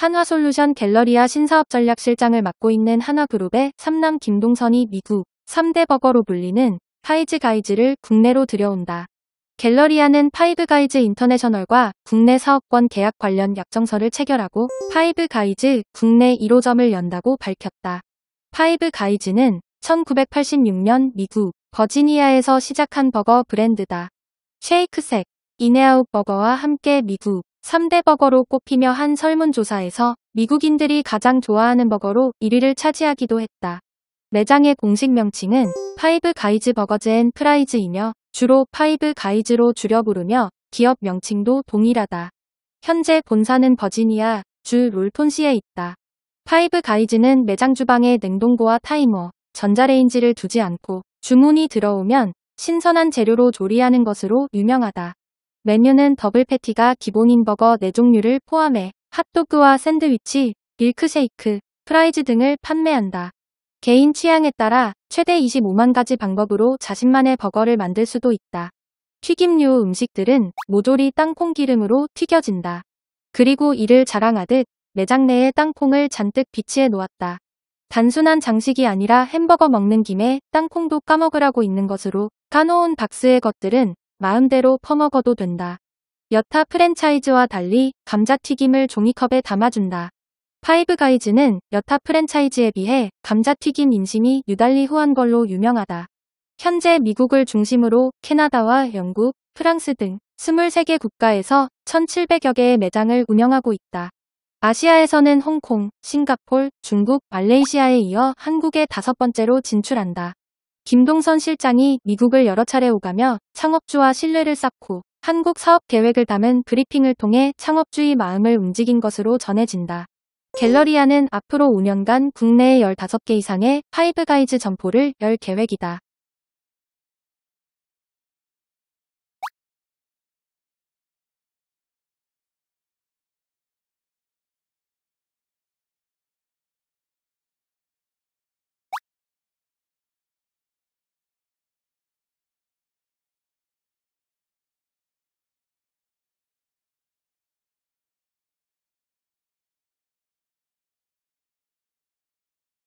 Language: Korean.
한화솔루션 갤러리아 신사업전략실장을 맡고 있는 한화그룹의 삼남 김동선이 미국 3대 버거로 불리는 파이즈 가이즈를 국내로 들여온다. 갤러리아는 파이브 가이즈 인터내셔널과 국내 사업권 계약 관련 약정서를 체결하고 파이브 가이즈 국내 1호점을 연다고 밝혔다. 파이브 가이즈는 1986년 미국 버지니아에서 시작한 버거 브랜드다. 쉐이크색, 이네아웃 버거와 함께 미국 3대 버거로 꼽히며 한 설문조사에서 미국인들이 가장 좋아하는 버거로 1위를 차지하기도 했다. 매장의 공식 명칭은 파이브 가이즈 버거즈 앤 프라이즈이며 주로 파이브 가이즈로 줄여 부르며 기업 명칭도 동일하다. 현재 본사는 버지니아 주 롤톤시에 있다. 파이브 가이즈는 매장 주방에 냉동고와 타이머, 전자레인지를 두지 않고 주문이 들어오면 신선한 재료로 조리하는 것으로 유명하다. 메뉴는 더블 패티가 기본인 버거 4종류를 포함해 핫도그와 샌드위치, 밀크쉐이크, 프라이즈 등을 판매한다. 개인 취향에 따라 최대 25만 가지 방법으로 자신만의 버거를 만들 수도 있다. 튀김류 음식들은 모조리 땅콩 기름으로 튀겨진다. 그리고 이를 자랑하듯 매장 내에 땅콩을 잔뜩 비치해 놓았다. 단순한 장식이 아니라 햄버거 먹는 김에 땅콩도 까먹으라고 있는 것으로 까놓은 박스의 것들은 마음대로 퍼먹어도 된다. 여타 프랜차이즈와 달리 감자튀김을 종이컵에 담아준다. 파이브가이즈는 여타 프랜차이즈에 비해 감자튀김 인심이 유달리 후한 걸로 유명하다. 현재 미국을 중심으로 캐나다와 영국, 프랑스 등 23개 국가에서 1,700여 개의 매장을 운영하고 있다. 아시아에서는 홍콩, 싱가폴, 중국, 말레이시아에 이어 한국에 다섯 번째로 진출한다. 김동선 실장이 미국을 여러 차례 오가며 창업주와 신뢰를 쌓고 한국 사업 계획을 담은 브리핑을 통해 창업주의 마음을 움직인 것으로 전해진다. 갤러리아는 앞으로 5년간 국내에 15개 이상의 파이브가이즈 점포를 열 계획이다.